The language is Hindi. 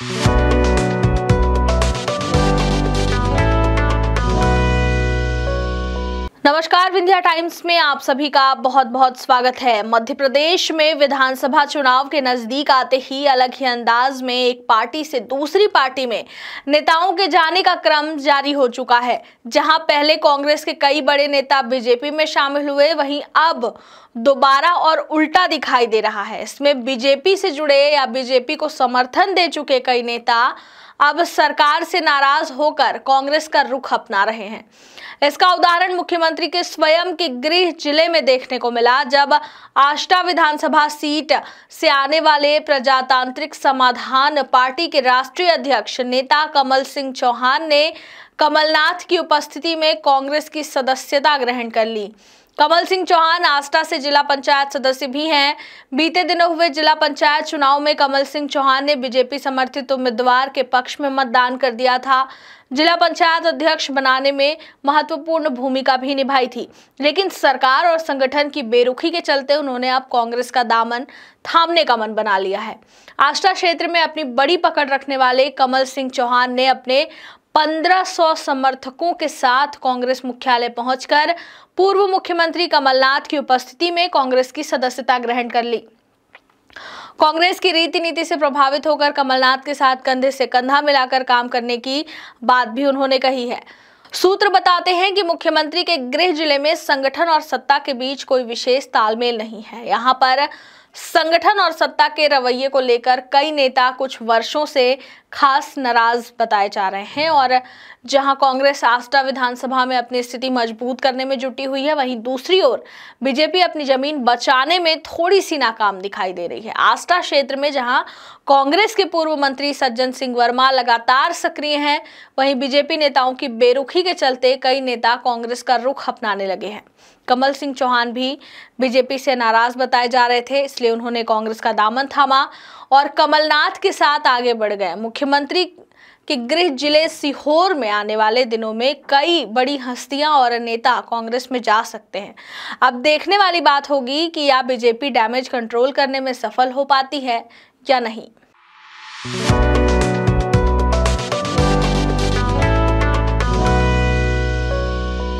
Yeah. नमस्कार विंध्या टाइम्स में आप सभी का बहुत बहुत स्वागत है मध्य प्रदेश में विधानसभा चुनाव के नज़दीक आते ही अलग ही अंदाज में एक पार्टी से दूसरी पार्टी में नेताओं के जाने का क्रम जारी हो चुका है जहां पहले कांग्रेस के कई बड़े नेता बीजेपी में शामिल हुए वहीं अब दोबारा और उल्टा दिखाई दे रहा है इसमें बीजेपी से जुड़े या बीजेपी को समर्थन दे चुके कई नेता अब सरकार से नाराज होकर कांग्रेस का रुख अपना रहे हैं इसका उदाहरण मुख्यमंत्री के स्वयं के गृह जिले में देखने को मिला जब आष्टा विधानसभा सीट से आने वाले प्रजातांत्रिक समाधान पार्टी के राष्ट्रीय अध्यक्ष नेता कमल सिंह चौहान ने कमलनाथ की उपस्थिति में कांग्रेस की सदस्यता ग्रहण कर ली कमल सिंह चौहान आस्था से जिला पंचायत सदस्य भी हैं बीते दिनों हुए जिला पंचायत चुनाव में कमल सिंह चौहान ने बीजेपी समर्थित उम्मीदवार के पक्ष में मतदान कर दिया था जिला पंचायत अध्यक्ष बनाने में महत्वपूर्ण भूमिका भी निभाई थी लेकिन सरकार और संगठन की बेरुखी के चलते उन्होंने अब कांग्रेस का दामन थामने का मन बना लिया है आस्था क्षेत्र में अपनी बड़ी पकड़ रखने वाले कमल सिंह चौहान ने अपने 1500 समर्थकों के साथ कांग्रेस मुख्यालय पहुंचकर पूर्व मुख्यमंत्री कमलनाथ की उपस्थिति में कांग्रेस की सदस्यता ग्रहण कर ली कांग्रेस की रीति नीति से प्रभावित होकर कमलनाथ के साथ कंधे से कंधा मिलाकर काम करने की बात भी उन्होंने कही है सूत्र बताते हैं कि मुख्यमंत्री के गृह जिले में संगठन और सत्ता के बीच कोई विशेष तालमेल नहीं है यहाँ पर संगठन और सत्ता के रवैये को लेकर कई नेता कुछ वर्षों से खास नाराज बताए जा रहे हैं और जहां कांग्रेस आस्टा विधानसभा में अपनी स्थिति मजबूत करने में जुटी हुई है वहीं दूसरी ओर बीजेपी अपनी जमीन बचाने में थोड़ी सी नाकाम दिखाई दे रही है आस्टा क्षेत्र में जहां कांग्रेस के पूर्व मंत्री सज्जन सिंह वर्मा लगातार सक्रिय हैं वहीं बीजेपी नेताओं की बेरुखी के चलते कई नेता कांग्रेस का रुख अपनाने लगे हैं कमल सिंह चौहान भी बीजेपी से नाराज बताए जा रहे थे इसलिए लिए उन्होंने कांग्रेस का दामन थामा और कमलनाथ के साथ आगे बढ़ गए मुख्यमंत्री के गृह जिले सीहोर में आने वाले दिनों में कई बड़ी हस्तियां और नेता कांग्रेस में जा सकते हैं अब देखने वाली बात होगी कि या बीजेपी डैमेज कंट्रोल करने में सफल हो पाती है या नहीं